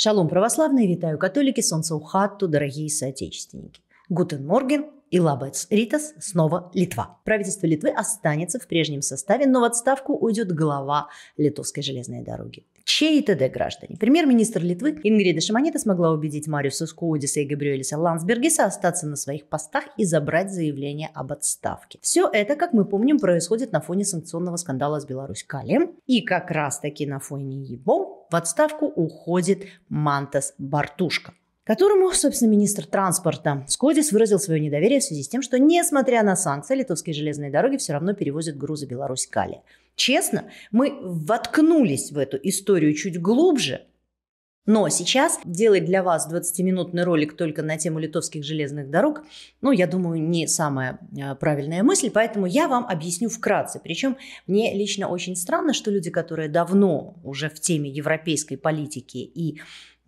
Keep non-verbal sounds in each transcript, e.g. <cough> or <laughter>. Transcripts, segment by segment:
Шалом, православные, витаю католики, солнцеухатту, дорогие соотечественники. Гутен Морген и Лабец Ритас снова Литва. Правительство Литвы останется в прежнем составе, но в отставку уйдет глава литовской железной дороги. Чей т.д. граждане? Премьер-министр Литвы Ингрида Шимонета смогла убедить Мариуса Скоудиса и Габриэлиса Лансбергиса остаться на своих постах и забрать заявление об отставке. Все это, как мы помним, происходит на фоне санкционного скандала с Беларусь-Калием. И как раз таки на фоне его в отставку уходит Мантас Бартушка которому, собственно, министр транспорта Скодис выразил свое недоверие в связи с тем, что, несмотря на санкции, литовские железные дороги все равно перевозят грузы Беларусь-Калия. Честно, мы воткнулись в эту историю чуть глубже, но сейчас делать для вас 20-минутный ролик только на тему литовских железных дорог, ну, я думаю, не самая э, правильная мысль, поэтому я вам объясню вкратце. Причем мне лично очень странно, что люди, которые давно уже в теме европейской политики и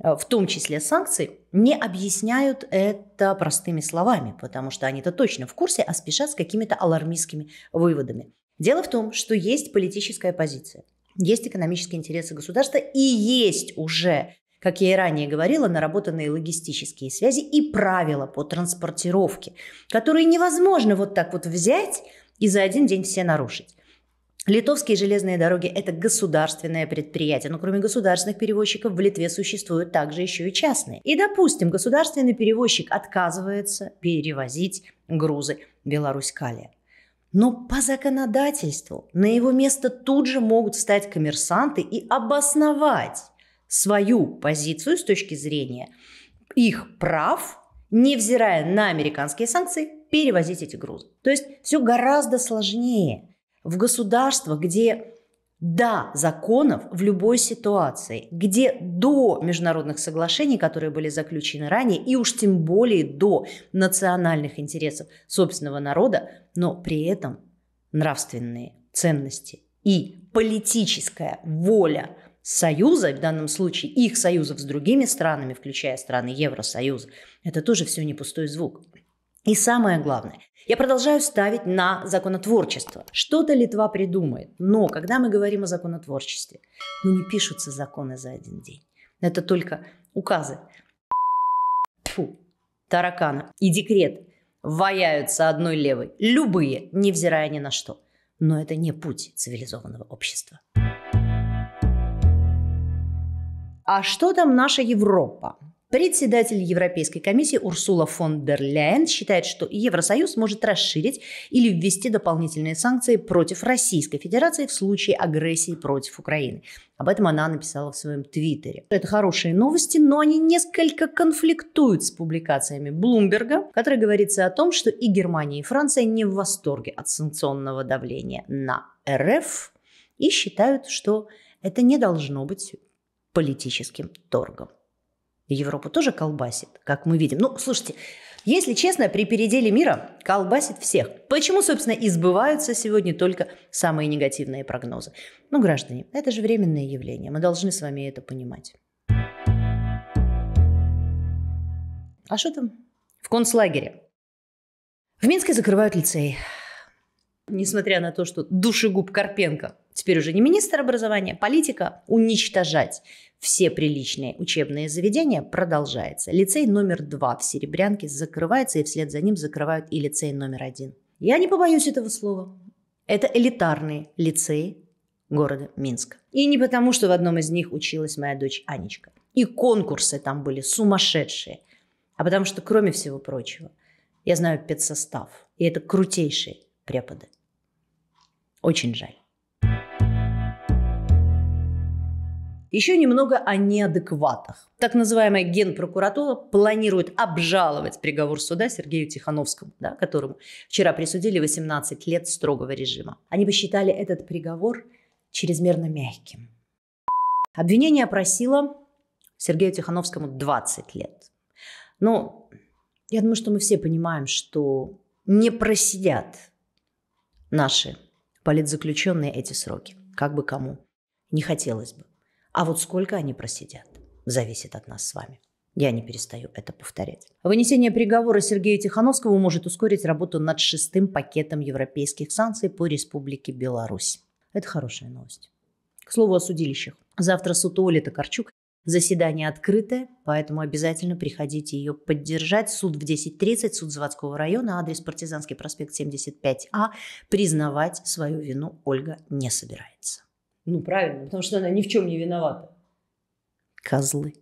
э, в том числе санкций, не объясняют это простыми словами, потому что они-то точно в курсе, а спешат с какими-то алармистскими выводами. Дело в том, что есть политическая позиция, есть экономические интересы государства и есть уже как я и ранее говорила, наработанные логистические связи и правила по транспортировке, которые невозможно вот так вот взять и за один день все нарушить. Литовские железные дороги – это государственное предприятие, но кроме государственных перевозчиков в Литве существуют также еще и частные. И, допустим, государственный перевозчик отказывается перевозить грузы Беларусь-Калия. Но по законодательству на его место тут же могут встать коммерсанты и обосновать, свою позицию с точки зрения их прав, невзирая на американские санкции, перевозить эти грузы. То есть все гораздо сложнее. В государствах, где да, законов в любой ситуации, где до международных соглашений, которые были заключены ранее, и уж тем более до национальных интересов собственного народа, но при этом нравственные ценности и политическая воля – союза, в данном случае их союзов с другими странами, включая страны Евросоюза, это тоже все не пустой звук. И самое главное, я продолжаю ставить на законотворчество. Что-то Литва придумает, но когда мы говорим о законотворчестве, ну не пишутся законы за один день. Это только указы. Фу, тараканы и декрет ваяются одной левой, любые, невзирая ни на что. Но это не путь цивилизованного общества. А что там наша Европа? Председатель Европейской комиссии Урсула фон дер Ляйен считает, что Евросоюз может расширить или ввести дополнительные санкции против Российской Федерации в случае агрессии против Украины. Об этом она написала в своем твиттере. Это хорошие новости, но они несколько конфликтуют с публикациями Блумберга, в которой говорится о том, что и Германия, и Франция не в восторге от санкционного давления на РФ и считают, что это не должно быть политическим торгом. Европу тоже колбасит, как мы видим. Ну, слушайте, если честно, при переделе мира колбасит всех. Почему, собственно, избываются сегодня только самые негативные прогнозы? Ну, граждане, это же временное явление. Мы должны с вами это понимать. А что там? В концлагере. В Минске закрывают лицей несмотря на то, что душегуб Карпенко теперь уже не министр образования, политика, уничтожать все приличные учебные заведения продолжается. Лицей номер два в Серебрянке закрывается, и вслед за ним закрывают и лицей номер один. Я не побоюсь этого слова. Это элитарные лицеи города Минска. И не потому, что в одном из них училась моя дочь Анечка. И конкурсы там были сумасшедшие. А потому что, кроме всего прочего, я знаю педсостав. И это крутейшие преподы. Очень жаль. Еще немного о неадекватах. Так называемая генпрокуратура планирует обжаловать приговор суда Сергею Тихановскому, да, которому вчера присудили 18 лет строгого режима. Они посчитали этот приговор чрезмерно мягким. Обвинение просило Сергею Тихановскому 20 лет. Но я думаю, что мы все понимаем, что не просидят наши политзаключенные эти сроки, как бы кому. Не хотелось бы. А вот сколько они просидят, зависит от нас с вами. Я не перестаю это повторять. Вынесение приговора Сергею Тихановскому может ускорить работу над шестым пакетом европейских санкций по Республике Беларусь. Это хорошая новость. К слову о судилищах. Завтра суд Оли Токарчук Заседание открытое, поэтому обязательно приходите ее поддержать. Суд в 10.30, суд заводского района, адрес Партизанский проспект 75А. Признавать свою вину Ольга не собирается. Ну, правильно, потому что она ни в чем не виновата. Козлы.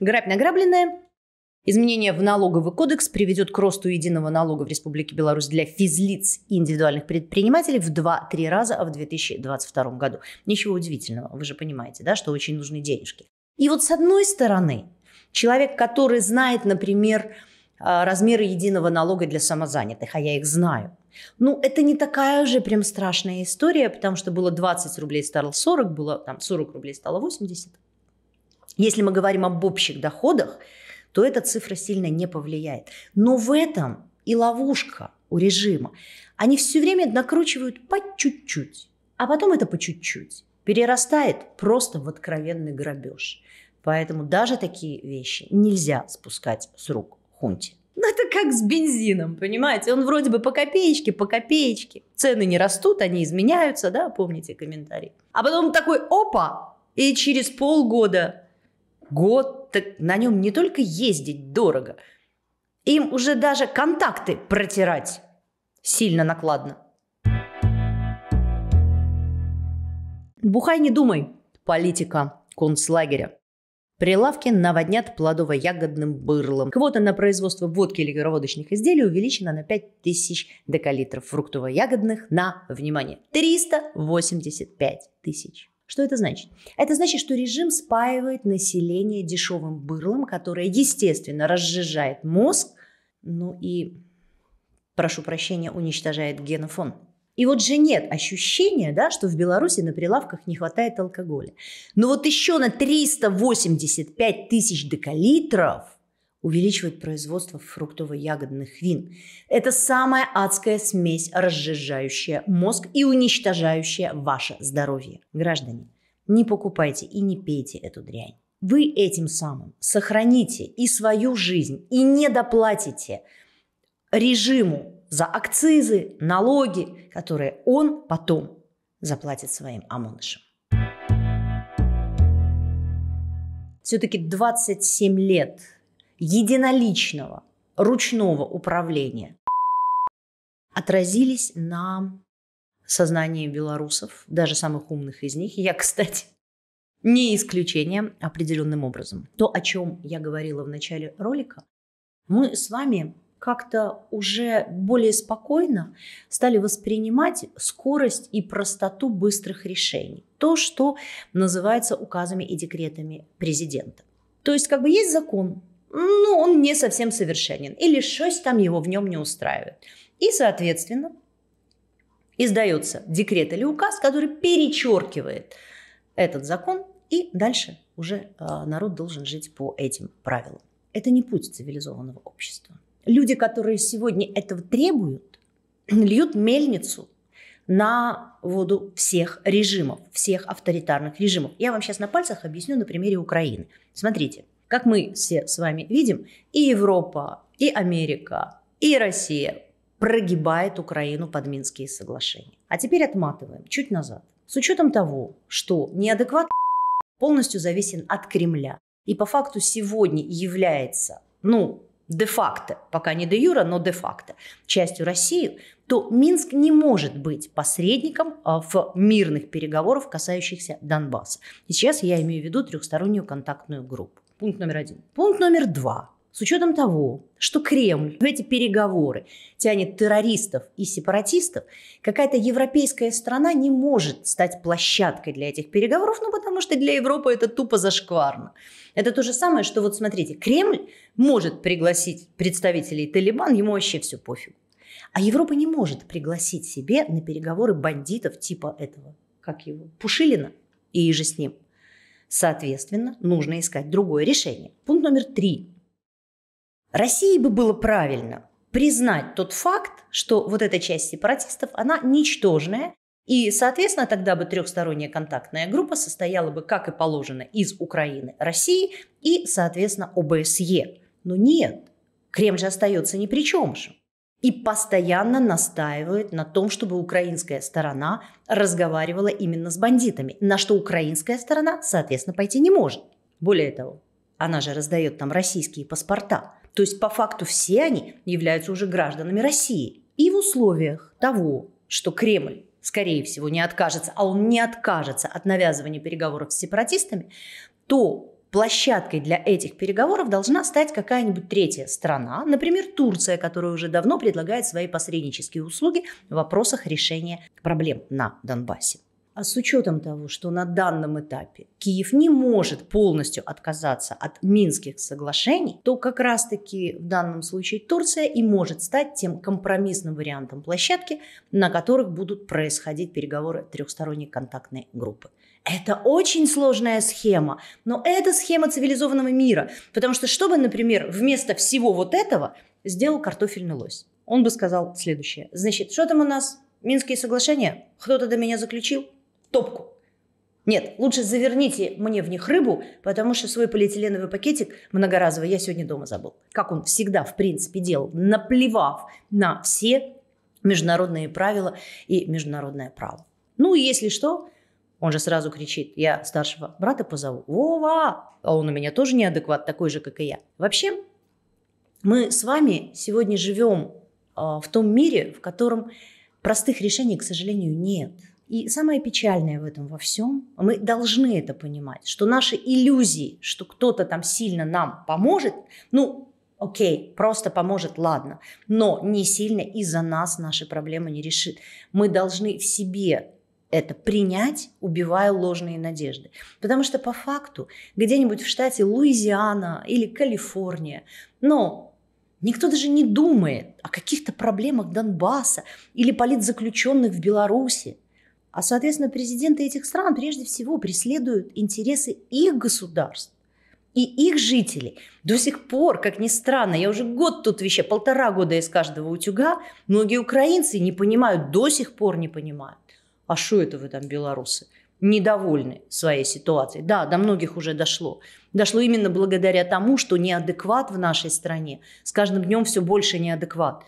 Грабь награбленная, Изменение в налоговый кодекс приведет к росту единого налога в Республике Беларусь для физлиц и индивидуальных предпринимателей в 2-3 раза а в 2022 году. Ничего удивительного, вы же понимаете, да, что очень нужны денежки. И вот с одной стороны, человек, который знает, например, а, размеры единого налога для самозанятых, а я их знаю. Ну, это не такая же прям страшная история, потому что было 20 рублей стало 40, было там 40 рублей стало 80. Если мы говорим об общих доходах, то эта цифра сильно не повлияет. Но в этом и ловушка у режима. Они все время накручивают по чуть-чуть, а потом это по чуть-чуть перерастает просто в откровенный грабеж. Поэтому даже такие вещи нельзя спускать с рук хунте. Ну, это как с бензином, понимаете? Он вроде бы по копеечке, по копеечке. Цены не растут, они изменяются, да, помните комментарий. А потом такой, опа, и через полгода год, так на нем не только ездить дорого, им уже даже контакты протирать сильно накладно. Бухай не думай, политика концлагеря. Прилавки наводнят плодово-ягодным бырлом. Квота на производство водки или короводочных изделий увеличена на 5000 декалитров фруктово-ягодных на, внимание, 385 тысяч. Что это значит? Это значит, что режим спаивает население дешевым бырлом, которое, естественно, разжижает мозг, ну и, прошу прощения, уничтожает генофон. И вот же нет ощущения, да, что в Беларуси на прилавках не хватает алкоголя. Но вот еще на 385 тысяч декалитров увеличивать производство фруктово-ягодных вин. Это самая адская смесь, разжижающая мозг и уничтожающая ваше здоровье. Граждане, не покупайте и не пейте эту дрянь. Вы этим самым сохраните и свою жизнь, и не доплатите режиму за акцизы, налоги, которые он потом заплатит своим ОМОНышам. Все-таки 27 лет единоличного ручного управления отразились на сознании белорусов, даже самых умных из них. Я, <laughs> кстати, не исключение определенным образом. То, о чем я говорила в начале ролика, мы с вами как-то уже более спокойно стали воспринимать скорость и простоту быстрых решений. То, что называется указами и декретами президента. То есть как бы есть закон, ну, он не совсем совершенен, или что-то там его в нем не устраивает. И, соответственно, издается декрет или указ, который перечеркивает этот закон, и дальше уже э, народ должен жить по этим правилам. Это не путь цивилизованного общества. Люди, которые сегодня этого требуют, <clears throat> льют мельницу на воду всех режимов, всех авторитарных режимов. Я вам сейчас на пальцах объясню на примере Украины. Смотрите – как мы все с вами видим, и Европа, и Америка, и Россия прогибает Украину под Минские соглашения. А теперь отматываем чуть назад. С учетом того, что неадекват полностью зависен от Кремля и по факту сегодня является, ну, де-факто, пока не де-юра, но де-факто, частью России, то Минск не может быть посредником а, в мирных переговорах, касающихся Донбасса. И сейчас я имею в виду трехстороннюю контактную группу. Пункт номер один. Пункт номер два. С учетом того, что Кремль в эти переговоры тянет террористов и сепаратистов, какая-то европейская страна не может стать площадкой для этих переговоров, ну потому что для Европы это тупо зашкварно. Это то же самое, что вот смотрите, Кремль может пригласить представителей Талибан, ему вообще все пофиг, А Европа не может пригласить себе на переговоры бандитов типа этого, как его, Пушилина и же с ним. Соответственно, нужно искать другое решение. Пункт номер три. России бы было правильно признать тот факт, что вот эта часть сепаратистов, она ничтожная, и, соответственно, тогда бы трехсторонняя контактная группа состояла бы, как и положено, из Украины, России и, соответственно, ОБСЕ. Но нет, Кремль же остается ни при чем же и постоянно настаивают на том, чтобы украинская сторона разговаривала именно с бандитами, на что украинская сторона, соответственно, пойти не может. Более того, она же раздает там российские паспорта. То есть по факту все они являются уже гражданами России. И в условиях того, что Кремль скорее всего, не откажется, а он не откажется от навязывания переговоров с сепаратистами, то Площадкой для этих переговоров должна стать какая-нибудь третья страна, например, Турция, которая уже давно предлагает свои посреднические услуги в вопросах решения проблем на Донбассе. А с учетом того, что на данном этапе Киев не может полностью отказаться от Минских соглашений, то как раз-таки в данном случае Турция и может стать тем компромиссным вариантом площадки, на которых будут происходить переговоры трехсторонней контактной группы. Это очень сложная схема, но это схема цивилизованного мира. Потому что чтобы, например, вместо всего вот этого сделал картофельный лось? Он бы сказал следующее. Значит, что там у нас? Минские соглашения? Кто-то до меня заключил? Топку. Нет, лучше заверните мне в них рыбу, потому что свой полиэтиленовый пакетик многоразовый я сегодня дома забыл. Как он всегда, в принципе, делал, наплевав на все международные правила и международное право. Ну и если что, он же сразу кричит, я старшего брата позову. Вова! А он у меня тоже неадекват, такой же, как и я. Вообще, мы с вами сегодня живем а, в том мире, в котором простых решений, к сожалению, нет. И самое печальное в этом во всем, мы должны это понимать, что наши иллюзии, что кто-то там сильно нам поможет, ну, окей, просто поможет, ладно, но не сильно из-за нас наши проблемы не решит. Мы должны в себе это принять, убивая ложные надежды. Потому что по факту где-нибудь в штате Луизиана или Калифорния, но никто даже не думает о каких-то проблемах Донбасса или политзаключенных в Беларуси. А, соответственно, президенты этих стран прежде всего преследуют интересы их государств и их жителей. До сих пор, как ни странно, я уже год тут вещаю, полтора года из каждого утюга, многие украинцы не понимают, до сих пор не понимают а что это вы там, белорусы? недовольны своей ситуацией. Да, до многих уже дошло. Дошло именно благодаря тому, что неадекват в нашей стране. С каждым днем все больше неадекват.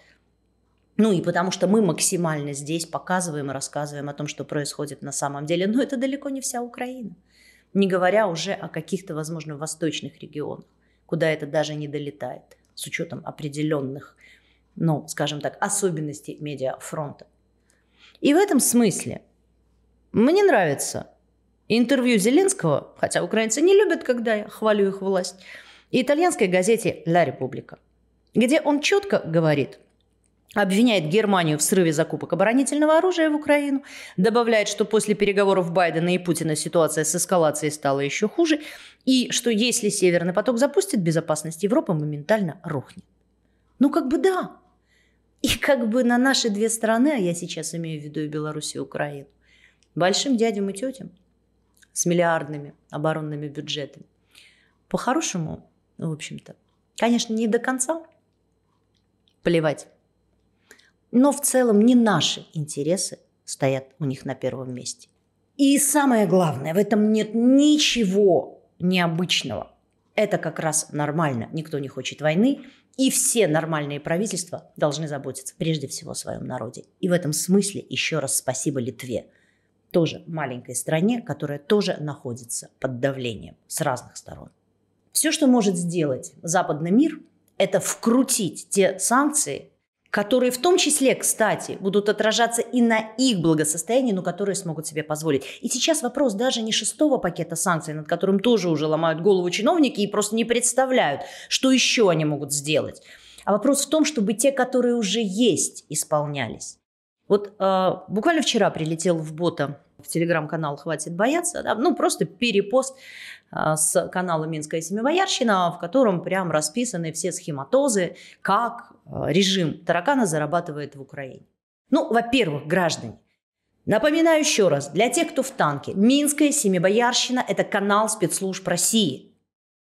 Ну и потому что мы максимально здесь показываем и рассказываем о том, что происходит на самом деле. Но это далеко не вся Украина. Не говоря уже о каких-то, возможно, восточных регионах, куда это даже не долетает, с учетом определенных, ну, скажем так, особенностей медиафронта. И в этом смысле – мне нравится интервью Зеленского, хотя украинцы не любят, когда я хвалю их власть, и итальянской газете «Ла Република», где он четко говорит, обвиняет Германию в срыве закупок оборонительного оружия в Украину, добавляет, что после переговоров Байдена и Путина ситуация с эскалацией стала еще хуже, и что если Северный поток запустит, безопасность Европы моментально рухнет. Ну как бы да. И как бы на наши две страны, а я сейчас имею в виду и Беларусь и Украину, большим дядям и тетям с миллиардными оборонными бюджетами. По-хорошему, в общем-то, конечно, не до конца плевать, но в целом не наши интересы стоят у них на первом месте. И самое главное, в этом нет ничего необычного. Это как раз нормально. Никто не хочет войны, и все нормальные правительства должны заботиться прежде всего о своем народе. И в этом смысле еще раз спасибо Литве – тоже маленькой стране, которая тоже находится под давлением с разных сторон. Все, что может сделать западный мир, это вкрутить те санкции, которые в том числе, кстати, будут отражаться и на их благосостоянии, но которые смогут себе позволить. И сейчас вопрос даже не шестого пакета санкций, над которым тоже уже ломают голову чиновники и просто не представляют, что еще они могут сделать. А вопрос в том, чтобы те, которые уже есть, исполнялись. Вот э, буквально вчера прилетел в бота в телеграм-канал «Хватит бояться», да, ну, просто перепост а, с канала «Минская семибоярщина», в котором прям расписаны все схематозы, как а, режим таракана зарабатывает в Украине. Ну, во-первых, граждане, напоминаю еще раз, для тех, кто в танке, «Минская семибоярщина» – это канал спецслужб России.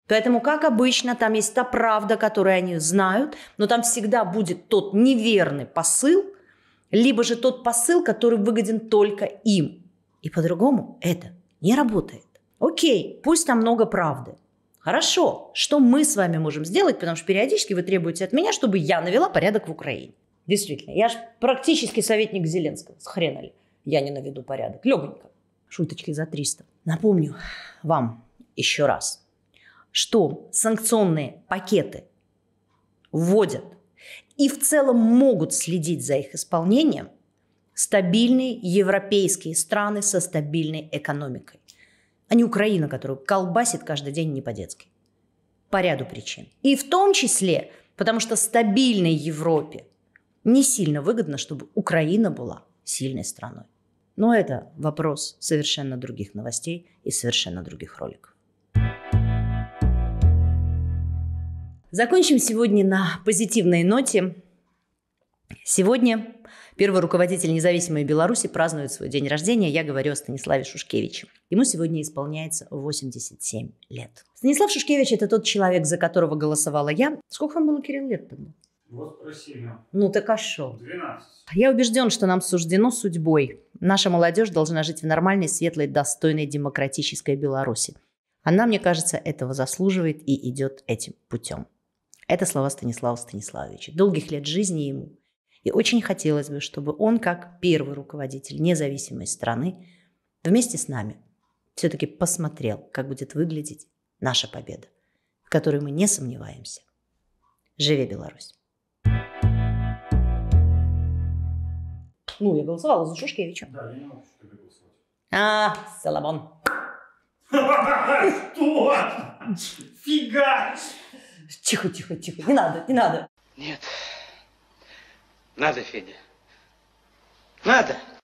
Поэтому, как обычно, там есть та правда, которую они знают, но там всегда будет тот неверный посыл – либо же тот посыл, который выгоден только им. И по-другому это не работает. Окей, пусть там много правды. Хорошо, что мы с вами можем сделать, потому что периодически вы требуете от меня, чтобы я навела порядок в Украине. Действительно, я же практически советник Зеленского, с хрена ли. Я не наведу порядок, легонько. Шуточки за 300. Напомню вам еще раз, что санкционные пакеты вводят и в целом могут следить за их исполнением стабильные европейские страны со стабильной экономикой, а не Украина, которую колбасит каждый день не по-детски. По ряду причин. И в том числе, потому что стабильной Европе не сильно выгодно, чтобы Украина была сильной страной. Но это вопрос совершенно других новостей и совершенно других роликов. Закончим сегодня на позитивной ноте. Сегодня первый руководитель независимой Беларуси празднует свой день рождения. Я говорю о Станиславе Шушкевиче. Ему сегодня исполняется 87 лет. Станислав Шушкевич – это тот человек, за которого голосовала я. Сколько вам было, Кирилл, лет тогда? Вот спроси Ну, ну так а что? 12. Я убежден, что нам суждено судьбой. Наша молодежь должна жить в нормальной, светлой, достойной демократической Беларуси. Она, мне кажется, этого заслуживает и идет этим путем. Это слова Станислава Станиславовича. Долгих лет жизни ему. И очень хотелось бы, чтобы он, как первый руководитель независимой страны, вместе с нами все-таки посмотрел, как будет выглядеть наша победа, в которой мы не сомневаемся. Живе Беларусь! Ну, я голосовала за Шушкевича. Да, я не могу голосовать. А, Соломон. <laughs> Что? Фига! Тихо, тихо, тихо. Не надо, не надо. Нет. Надо, Федя. Надо.